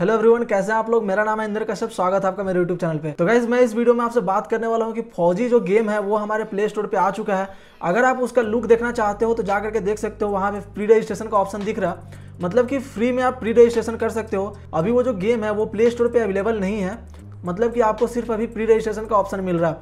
hello everyone कैसे हैं आप लोग मेरा नाम है इंद्र कश्यप स्वागत है आपका मेरे यूट्यूब चैनल पे तो गाइज मैं इस वीडियो में आपसे बात करने वाला हूँ कि फौजी जो गेम है वो हमारे प्ले स्टोर पे आ चुका है अगर आप उसका लुक देखना चाहते हो तो जा करके देख सकते हो वहाँ पे प्री रजिस्ट्रेशन का ऑप्शन दिख रहा है मतलब कि फ्री में आप प्री रजिस्ट्रेशन कर सकते हो अभी वो जो गेम है वो प्ले स्टोर पर अवेलेबल नहीं है मतलब कि आपको सिर्फ अभी प्री रजिस्ट्रेशन का ऑप्शन मिल रहा है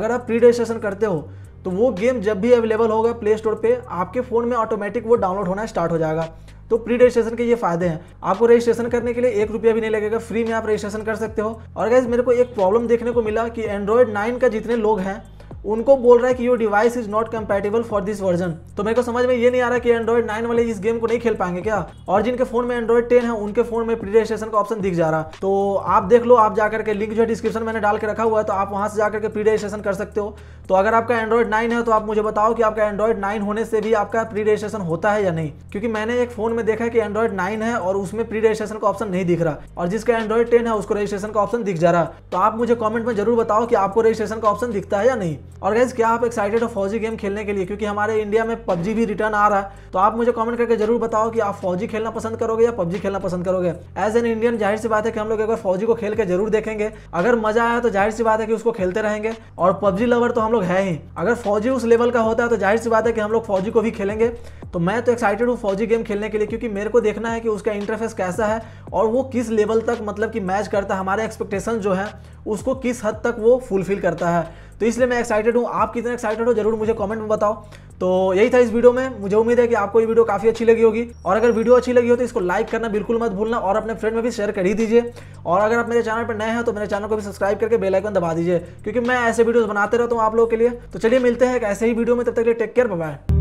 अगर आप प्री रजिस्ट्रेशन करते हो तो वो गेम जब भी अवेलेबल होगा प्ले स्टोर पे आपके फ़ोन में ऑटोमेटिक वो डाउनलोड होना स्टार्ट हो जाएगा तो प्री रजिस्ट्रेशन के ये फायदे हैं आपको रजिस्ट्रेशन करने के लिए एक रुपया भी नहीं लगेगा फ्री में आप रजिस्ट्रेशन कर सकते हो और गैस मेरे को एक प्रॉब्लम देखने को मिला कि एंड्रॉयड नाइन का जितने लोग हैं उनको बोल रहा है कि your device is not compatible for this version तो मेरे को समझ में ये नहीं आ रहा कि एंड्रॉइड नाइन वाले इस गेम को नहीं खेल पाएंगे क्या और जिनके फोन में एंड्रॉइड टेन है उनके फोन में प्री रजिस्ट्रेशन का ऑप्शन दिख जा रहा तो आप देख लो आप जाकर के लिंक जो है डिस्क्रिप्शन मैंने डाल के रखा हुआ है तो आप वहां से जाकर के प्री रजिस्ट्रेशन कर सकते हो तो अगर आपका एंड्रॉइड नाइन है तो आप मुझे बताओ कि आपका एंड्रॉइड नाइन होने से भी आपका प्री रजिस्ट्रेशन होता है या नहीं क्योंकि मैंने एक फोन में देखा कि एंड्रॉइड नाइन है और उसमें प्री रजिस्ट्रेशन का ऑप्शन नहीं दिख रहा और जिसका एंड्रॉइड टेन है उसको रजिस्ट्रेशन का ऑप्शन दिख जा रहा तो आप मुझे कॉमेंट में जरूर बताओ कि आपको रजिस्ट्रेशन का ऑप्शन दिखता है या नहीं और गैस क्या आप एक्साइटेड हो फौजी गेम खेलने के लिए क्योंकि हमारे इंडिया में पबजी भी रिटर्न आ रहा है तो आप मुझे कमेंट करके जरूर बताओ कि आप फौजी खेलना पसंद करोगे या पबजी खेलना पसंद करोगे एज एन इंडियन जाहिर सी बात है कि हम लोग एक बार फौजी को खेल के जरूर देखेंगे अगर मजा आया तो जाहिर सी बात है कि उसको खेलते रहेंगे और पबजी लवर तो हम लोग है ही अगर फौजी उस लेवल का होता है तो जाहिर सी बात है कि हम लोग फौजी को भी खेलेंगे तो मैं तो एक्साइटेड हूँ फौजी गेम खेलने के लिए क्योंकि मेरे को देखना है कि उसका इंटरफेस कैसा है और वो किस लेवल तक मतलब कि मैच करता है हमारे एक्सपेक्टेशन जो है उसको किस हद तक वो फुलफिल करता है तो इसलिए मैं एक्साइटेड हूँ आप कितने एक्साइटेड हो जरूर मुझे कॉमेंट में बताओ तो यही था इस वीडियो में मुझे उम्मीद है कि आपको ये वीडियो काफ़ी अच्छी लगी होगी और अगर वीडियो अच्छी लगी हो तो इसको लाइक करना बिल्कुल मत भूलना और अपने फ्रेंड में भी शेयर कर ही दीजिए और अगर आप मेरे चैनल पर नए हैं तो मेरे चैनल को भी सब्सक्राइब करके बेल आइकन दबा दीजिए क्योंकि मैं ऐसे वीडियोस बनाते रहता हूँ आप लोगों के लिए तो चलिए मिलते हैं एक ऐसे ही वीडियो में तब तक के लिए टेक केयर बाय